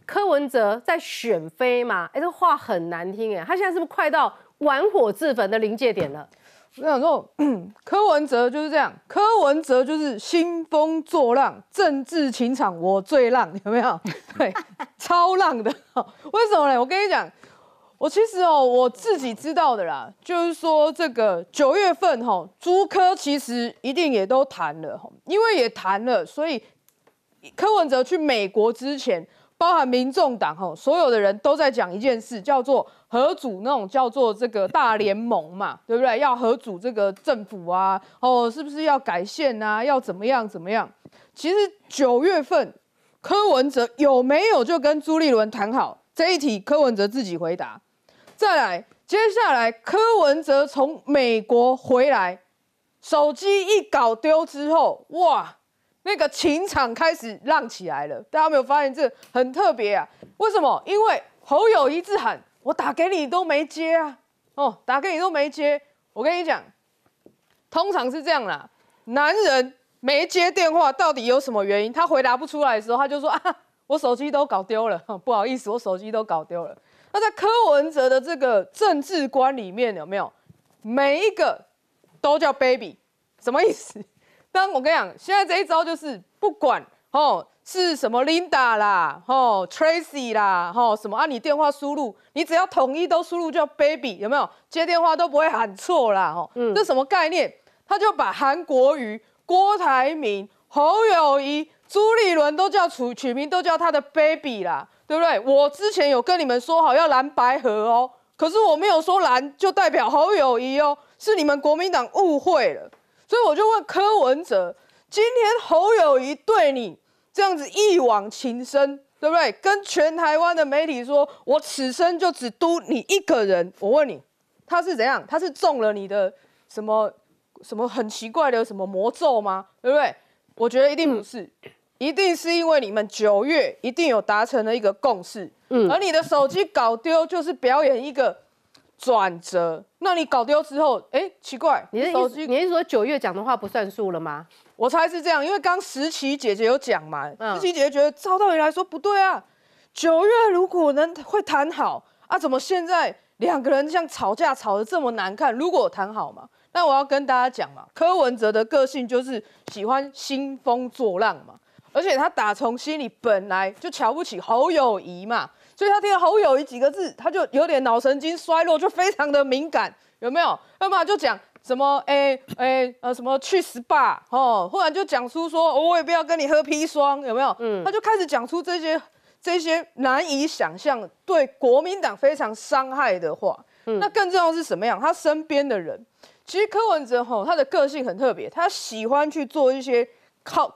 柯文哲在选妃吗？哎，这话很难听哎，他现在是不是快到玩火自焚的临界点了？我想说，柯文哲就是这样，柯文哲就是兴风作浪，政治情场我最浪，有没有？对，超浪的，为什么呢？我跟你讲。我其实哦，我自己知道的啦，就是说这个九月份哈，朱科其实一定也都谈了因为也谈了，所以柯文哲去美国之前，包含民众党哈，所有的人都在讲一件事，叫做合组那种叫做这个大联盟嘛，对不对？要合组这个政府啊，哦，是不是要改线啊？要怎么样怎么样？其实九月份柯文哲有没有就跟朱立伦谈好这一题，柯文哲自己回答。再来，接下来柯文哲从美国回来，手机一搞丢之后，哇，那个情场开始浪起来了。大家没有发现这很特别啊？为什么？因为侯友谊自喊我打给你都没接啊！哦，打给你都没接。我跟你讲，通常是这样啦，男人没接电话到底有什么原因？他回答不出来的时候，他就说啊，我手机都搞丢了，不好意思，我手机都搞丢了。那在柯文哲的这个政治观里面有没有每一个都叫 baby？什么意思？当我跟你讲，现在这一招就是不管哦是什么 Linda 啦，哦 Tracy 啦，哦什么啊，你电话输入，你只要统一都输入叫 baby，有没有接电话都不会喊错啦？哦，这什么概念？他就把韩国瑜、郭台铭、侯友谊、朱立伦都叫取取名都叫他的 baby 啦。对不对？我之前有跟你们说好要蓝白合哦，可是我没有说蓝就代表侯友谊哦，是你们国民党误会了。所以我就问柯文哲，今天侯友谊对你这样子一往情深，对不对？跟全台湾的媒体说我此生就只督你一个人。我问你，他是怎样？他是中了你的什么什么很奇怪的什么魔咒吗？对不对？我觉得一定不是。一定是因为你们九月一定有达成了一个共识，嗯，而你的手机搞丢就是表演一个转折。那你搞丢之后，哎，奇怪，你的手机，你是说九月讲的话不算数了吗？我猜是这样，因为刚石琪姐姐有讲嘛，石琪姐姐觉得照道理来说不对啊。九月如果能会谈好啊，怎么现在两个人像吵架吵得这么难看？如果谈好嘛，那我要跟大家讲嘛，柯文哲的个性就是喜欢兴风作浪嘛。而且他打从心里本来就瞧不起侯友谊嘛，所以他听到侯友谊几个字，他就有点脑神经衰弱，就非常的敏感，有没有？那么就讲什么哎哎呃什么去死吧哦，忽然就讲出说我也不要跟你喝砒霜，有没有？嗯，他就开始讲出这些这些难以想象对国民党非常伤害的话。那更重要是什么样？他身边的人其实柯文哲哈，他的个性很特别，他喜欢去做一些靠。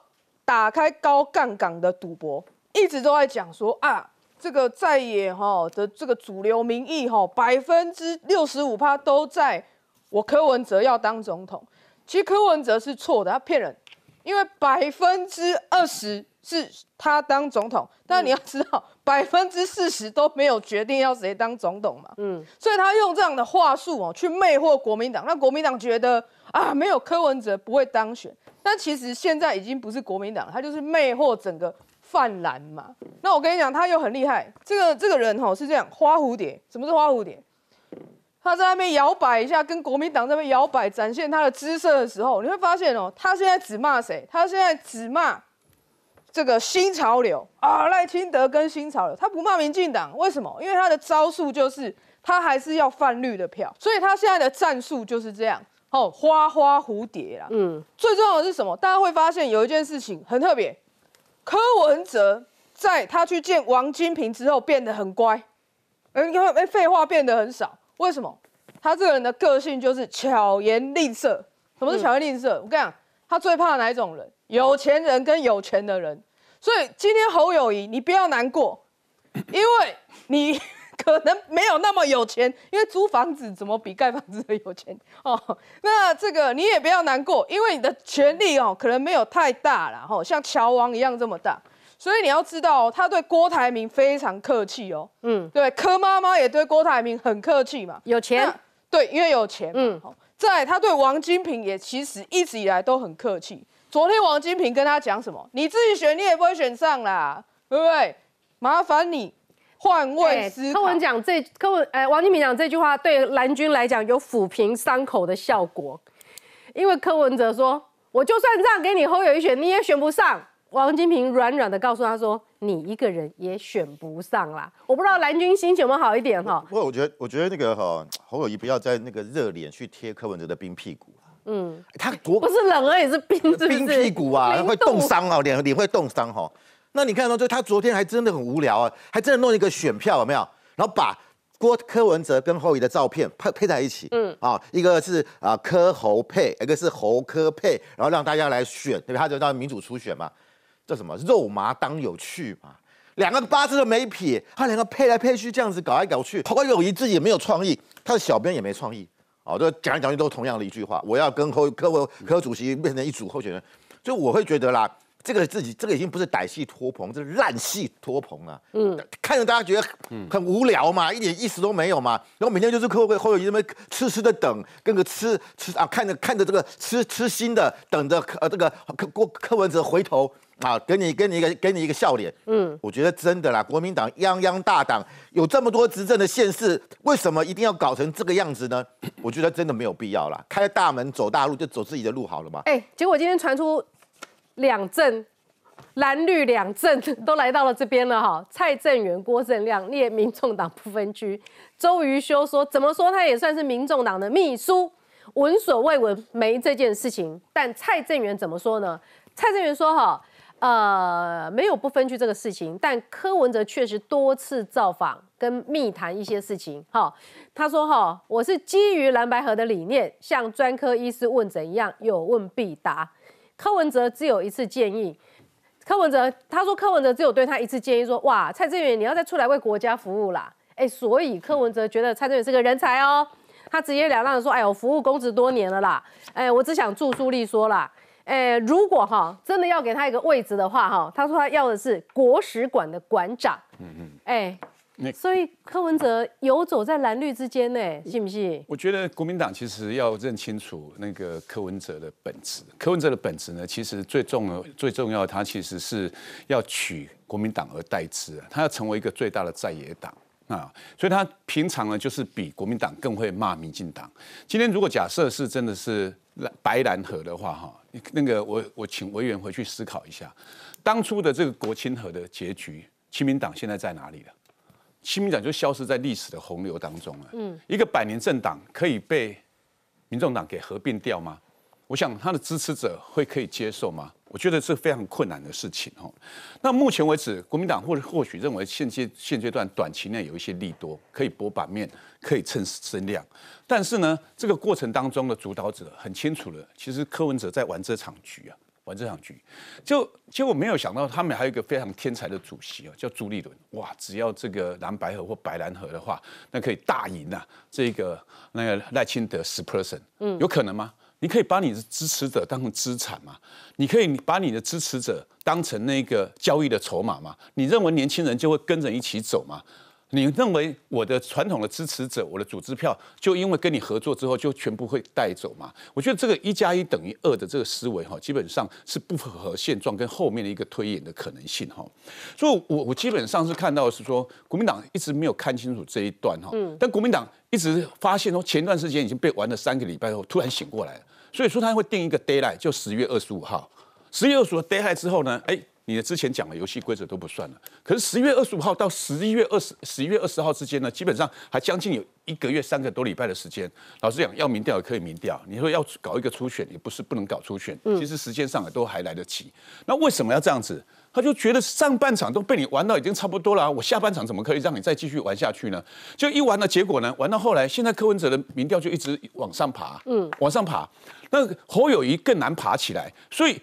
打开高杠杆的赌博，一直都在讲说啊，这个在野哈的这个主流民意哈，百分之六十五趴都在我柯文哲要当总统。其实柯文哲是错的，他骗人，因为百分之二十是他当总统，但你要知道百分之四十都没有决定要谁当总统嘛。嗯，所以他用这样的话术哦，去魅惑国民党，让国民党觉得。啊，没有柯文哲不会当选，但其实现在已经不是国民党，他就是魅惑整个泛蓝嘛。那我跟你讲，他又很厉害，这个这个人吼是这样，花蝴蝶。什么是花蝴蝶？他在那边摇摆一下，跟国民党那边摇摆，展现他的姿色的时候，你会发现哦，他现在只骂谁？他现在只骂这个新潮流啊，赖清德跟新潮流。他不骂民进党，为什么？因为他的招数就是他还是要泛绿的票，所以他现在的战术就是这样。哦，花花蝴蝶啦，嗯，最重要的是什么？大家会发现有一件事情很特别，柯文哲在他去见王金平之后变得很乖，嗯，因为哎废话变得很少。为什么？他这个人的个性就是巧言令色。什么是巧言令色？我跟你讲，他最怕哪一种人？有钱人跟有权的人。所以今天侯友谊，你不要难过，因为你。可能没有那么有钱，因为租房子怎么比盖房子的有钱 哦？那这个你也不要难过，因为你的权力哦，可能没有太大了哈。像乔王一样这么大，所以你要知道，他对郭台铭非常客气哦。嗯，对，柯妈妈也对郭台铭很客气嘛。有钱，对，因为有钱。嗯，好，在他对王金平也其实一直以来都很客气。昨天王金平跟他讲什么？你自己选，你也不会选上啦，对不对？麻烦你。换位思考。柯文讲这，柯文哎，王金平讲这句话对蓝军来讲有抚平伤口的效果，因为柯文哲说，我就算这样给你侯友谊选，你也选不上。王金平软软的告诉他说，你一个人也选不上啦。我不知道蓝军心情有没有好一点哈。不过我觉得，我觉得那个哈，侯友谊不要在那个热脸去贴柯文哲的冰屁股嗯，他国不是冷而已，是冰冰屁股啊，会冻伤哦，脸脸会冻伤哈。那你看呢？就他昨天还真的很无聊啊，还真的弄一个选票有没有？然后把郭柯文哲跟侯怡的照片配配在一起，嗯啊，一个是啊柯侯配，一个是侯柯配，然后让大家来选，对，他就叫民主初选嘛，叫什么肉麻当有趣嘛？两个八字都没撇，他两个配来配去这样子搞来搞去，侯友谊自己也没有创意，他的小编也没创意，哦，就讲来讲去都同样的一句话，我要跟侯柯柯主席变成一组候选人，所以我会觉得啦。这个自己，这个已经不是歹戏托棚，这是烂戏托棚了。嗯，看着大家觉得，很无聊嘛，一点意思都没有嘛。然后每天就是客会后头那边痴痴的等，跟个痴痴啊，看着看着这个痴痴心的等着呃这个客郭柯文哲回头啊，给你给你一个给你一个笑脸。嗯，我觉得真的啦，国民党泱泱大党有这么多执政的县市，为什么一定要搞成这个样子呢？我觉得真的没有必要啦，开大门走大路，就走自己的路好了嘛。哎，结果今天传出。两阵蓝绿两政都来到了这边了哈，蔡政元、郭正亮列民众党不分区，周瑜修说怎么说他也算是民众党的秘书，闻所未闻没这件事情，但蔡政元怎么说呢？蔡政元说哈，呃没有不分区这个事情，但柯文哲确实多次造访跟密谈一些事情哈，他说哈，我是基于蓝白河的理念，像专科医师问诊一样有问必答。柯文哲只有一次建议，柯文哲他说柯文哲只有对他一次建议，说哇蔡正元你要再出来为国家服务啦，哎所以柯文哲觉得蔡正元是个人才哦，他直截了当的说哎呦服务公职多年了啦，哎我只想著书立说啦，哎如果哈真的要给他一个位置的话哈，他说他要的是国史馆的馆长，嗯嗯哎。所以柯文哲游走在蓝绿之间呢，信不信？我觉得国民党其实要认清楚那个柯文哲的本质。柯文哲的本质呢，其实最重要、最重要他其实是要取国民党而代之，他要成为一个最大的在野党啊。所以他平常呢，就是比国民党更会骂民进党。今天如果假设是真的是白蓝河的话，哈，那个我我请委员回去思考一下，当初的这个国青河的结局，清民党现在在哪里了？新民党就消失在历史的洪流当中了。嗯，一个百年政党可以被民众党给合并掉吗？我想他的支持者会可以接受吗？我觉得是非常困难的事情哦。那目前为止，国民党或或许认为现阶现阶段短期内有一些利多，可以博版面，可以趁声量。但是呢，这个过程当中的主导者很清楚了，其实柯文哲在玩这场局啊。玩这场局，就结果没有想到，他们还有一个非常天才的主席啊，叫朱立伦。哇，只要这个蓝白河或白蓝河的话，那可以大赢啊，这个那个赖清德十 percent，嗯，有可能吗？你可以把你的支持者当成资产吗？你可以把你的支持者当成那个交易的筹码吗？你认为年轻人就会跟着一起走吗？你认为我的传统的支持者，我的组织票，就因为跟你合作之后，就全部会带走吗？我觉得这个一加一等于二的这个思维哈，基本上是不符合现状跟后面的一个推演的可能性哈。所以，我我基本上是看到是说，国民党一直没有看清楚这一段哈。但国民党一直发现说，前段时间已经被玩了三个礼拜后，突然醒过来了。所以说，他会定一个 d a y l i g h t 就十月二十五号。十月二十五号 d a y l i g h t 之后呢，哎。你的之前讲的游戏规则都不算了，可是十月二十五号到十一月二十、十一月二十号之间呢，基本上还将近有一个月三个多礼拜的时间。老实讲，要民调也可以民调，你说要搞一个初选也不是不能搞初选，其实时间上也都还来得及。那为什么要这样子？他就觉得上半场都被你玩到已经差不多了，我下半场怎么可以让你再继续玩下去呢？就一玩的结果呢，玩到后来，现在柯文哲的民调就一直往上爬，嗯，往上爬。那侯友谊更难爬起来，所以。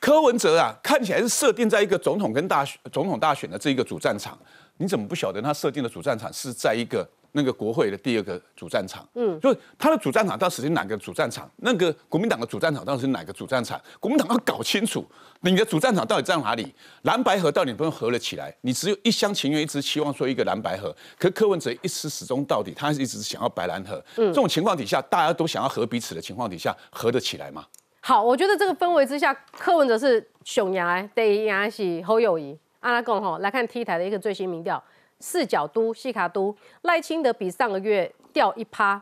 柯文哲啊，看起来是设定在一个总统跟大总统大选的这一个主战场，你怎么不晓得他设定的主战场是在一个那个国会的第二个主战场？嗯，就他的主战场到底是哪个主战场？那个国民党的主战场到底是哪个主战场？国民党要搞清楚你的主战场到底在哪里。蓝白河到底不用合了起来，你只有一厢情愿，一直期望说一个蓝白河，可柯文哲一直始终到底，他是一直想要白蓝河。嗯，这种情况底下，大家都想要合彼此的情况底下，合得起来吗？好，我觉得这个氛围之下，柯文哲是雄牙，第一牙是侯友谊。阿拉贡吼，来看 T 台的一个最新民调，四角都、西卡都、赖清德比上个月掉一趴，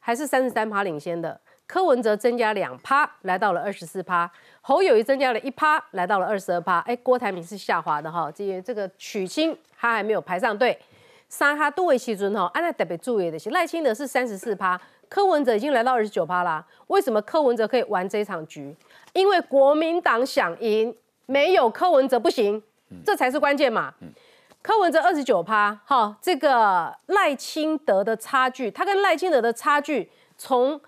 还是三十三趴领先的。柯文哲增加两趴，来到了二十四趴。侯友谊增加了一趴，来到了二十二趴。哎，郭台铭是下滑的哈，这这个许清他还没有排上队。三哈都为基尊哈，安拉特别注意的是，赖清德是三十四趴。柯文哲已经来到二十九趴啦，为什么柯文哲可以玩这一场局？因为国民党想赢，没有柯文哲不行，这才是关键嘛，嗯，柯文哲二十九趴，哈，这个赖清德的差距，他跟赖清德的差距从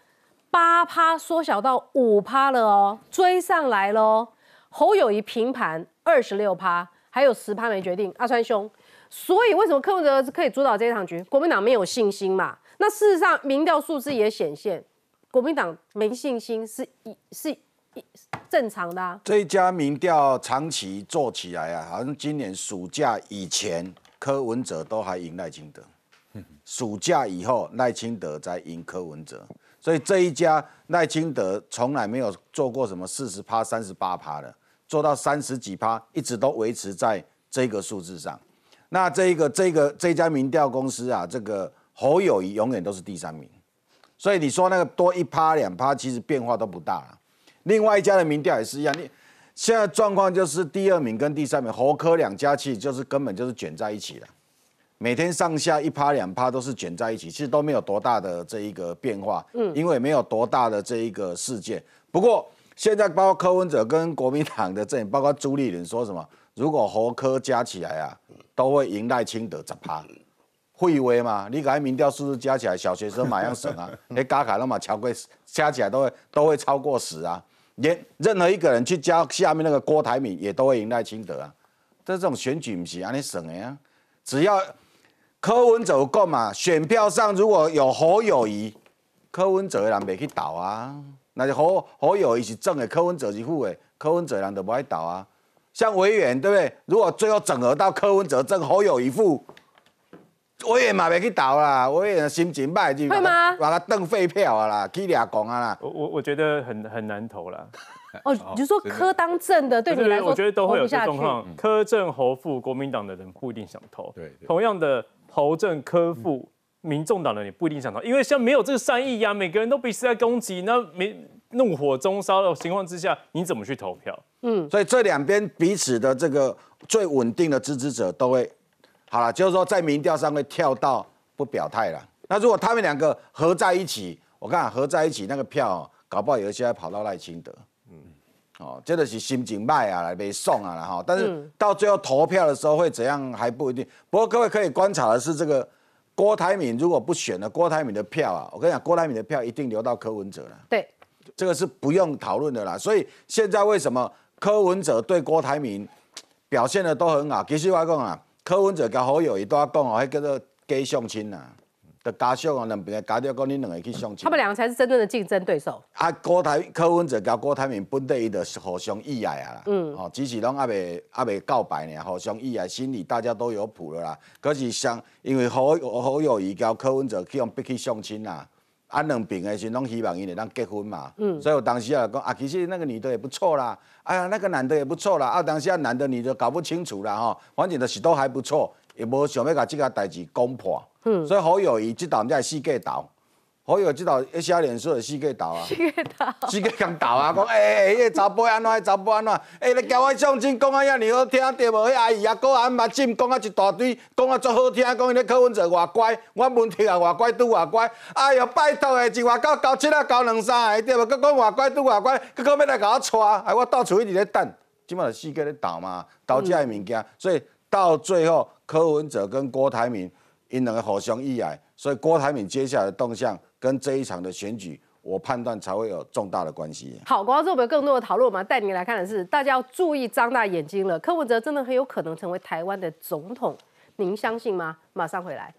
八趴缩小到五趴了哦，追上来喽，侯友谊平盘二十六趴，还有十趴没决定，阿川兄，所以为什么柯文哲可以主导这一场局？国民党没有信心嘛。那事实上，民调数字也显现，国民党没信心是一是正常的。这一家民调长期做起来啊，好像今年暑假以前，柯文哲都还赢赖清德，暑假以后赖清德在赢柯文哲，所以这一家赖清德从来没有做过什么四十趴、三十八趴的，做到三十几趴，一直都维持在这个数字上。那这一个、这一个、这家民调公司啊，这个。侯友谊永远都是第三名，所以你说那个多一趴两趴，其实变化都不大了。另外一家的民调也是一样。你现在状况就是第二名跟第三名侯科两家其实就是根本就是卷在一起了。每天上下一趴两趴都是卷在一起，其实都没有多大的这一个变化。嗯，因为没有多大的这一个事件。不过现在包括柯文哲跟国民党的阵营，包括朱立伦说什么，如果侯科加起来啊，都会赢赖清德十趴。会威嘛？你看看民调数字加起来，小学生马上省啊？你加起来嘛，超贵加起来都会都会超过十啊。连任何一个人去加下面那个郭台铭，也都会赢赖清德啊。这种选举不行，你省呀？只要柯文哲够嘛，选票上如果有侯友谊，柯文哲的人别去倒啊。那就侯侯友谊是正的，柯文哲是负的，柯文哲人就不爱倒啊。像委员对不对？如果最后整合到柯文哲正，侯友谊负。我也嘛未去投啦，我也心情歹，就把它当废票啊啦，去俩讲啊啦。我我我觉得很很难投啦。哦，你就说柯当政的，对你来说，我觉得都会有这状况。柯政侯富，国民党的人不一定想投。对，同样的侯政柯富，民众党的人不一定想投，因为像没有这个善意啊，每个人都彼此在攻击，那没怒火中烧的情况之下，你怎么去投票？嗯，所以这两边彼此的这个最稳定的支持者都会。好了，就是说在民调上会跳到不表态了。那如果他们两个合在一起，我看合在一起那个票，搞不好有一些还跑到赖清德。嗯，哦，真的是心情卖啊，来被送啊，然后但是到最后投票的时候会怎样还不一定。不过各位可以观察的是，这个郭台铭如果不选了，郭台铭的票啊，我跟你讲，郭台铭的票一定留到柯文哲了。对，这个是不用讨论的啦。所以现在为什么柯文哲对郭台铭表现的都很好？其实话讲啊。柯文哲甲好友伊都阿讲哦，迄叫做假相亲啊，着家属啊两边家长讲恁两个去相亲。他们两个才是真正的竞争对手。啊，郭台柯文哲甲郭台铭本底伊着互相意爱啊，嗯，哦，只是拢阿未阿未告白呢，互相意爱，心里大家都有谱了啦。可是相因为好友好友伊交柯文哲去用逼去相亲啦。安两平诶时，拢希望伊会当结婚嘛，所以我当时也讲，啊，其实那个女的也不错啦，哎呀，那个男的也不错啦，啊，当时啊男的女的搞不清楚啦吼，反正就是都还不错，也无想要甲即个代志讲破，所以好友谊即毋知系四界道。我有接道一些连锁的四 G 导啊，四 G 导，四 G 刚导啊，讲哎哎，迄个查甫安怎，迄查甫安怎，哎，来叫我相亲，讲啊，要尔好听对无？迄阿姨啊，个个眼睛讲啊一大堆，讲啊足好听，讲伊咧柯文哲偌乖，我问题也偌乖，拄偌乖。哎呦，拜托的，一外到交七啊，交两三下对无？佮讲偌乖拄偌乖，佮讲要来甲我娶。哎，我到处一直咧等，即满就四 G 咧导嘛，导遮个物件。所以到最后，柯文哲跟郭台铭因两个互相依矮，所以郭台铭接下来的动向。跟这一场的选举，我判断才会有重大的关系。好，广告之后我们有更多的讨论吗？带您来看的是，大家要注意张大眼睛了，柯文哲真的很有可能成为台湾的总统，您相信吗？马上回来。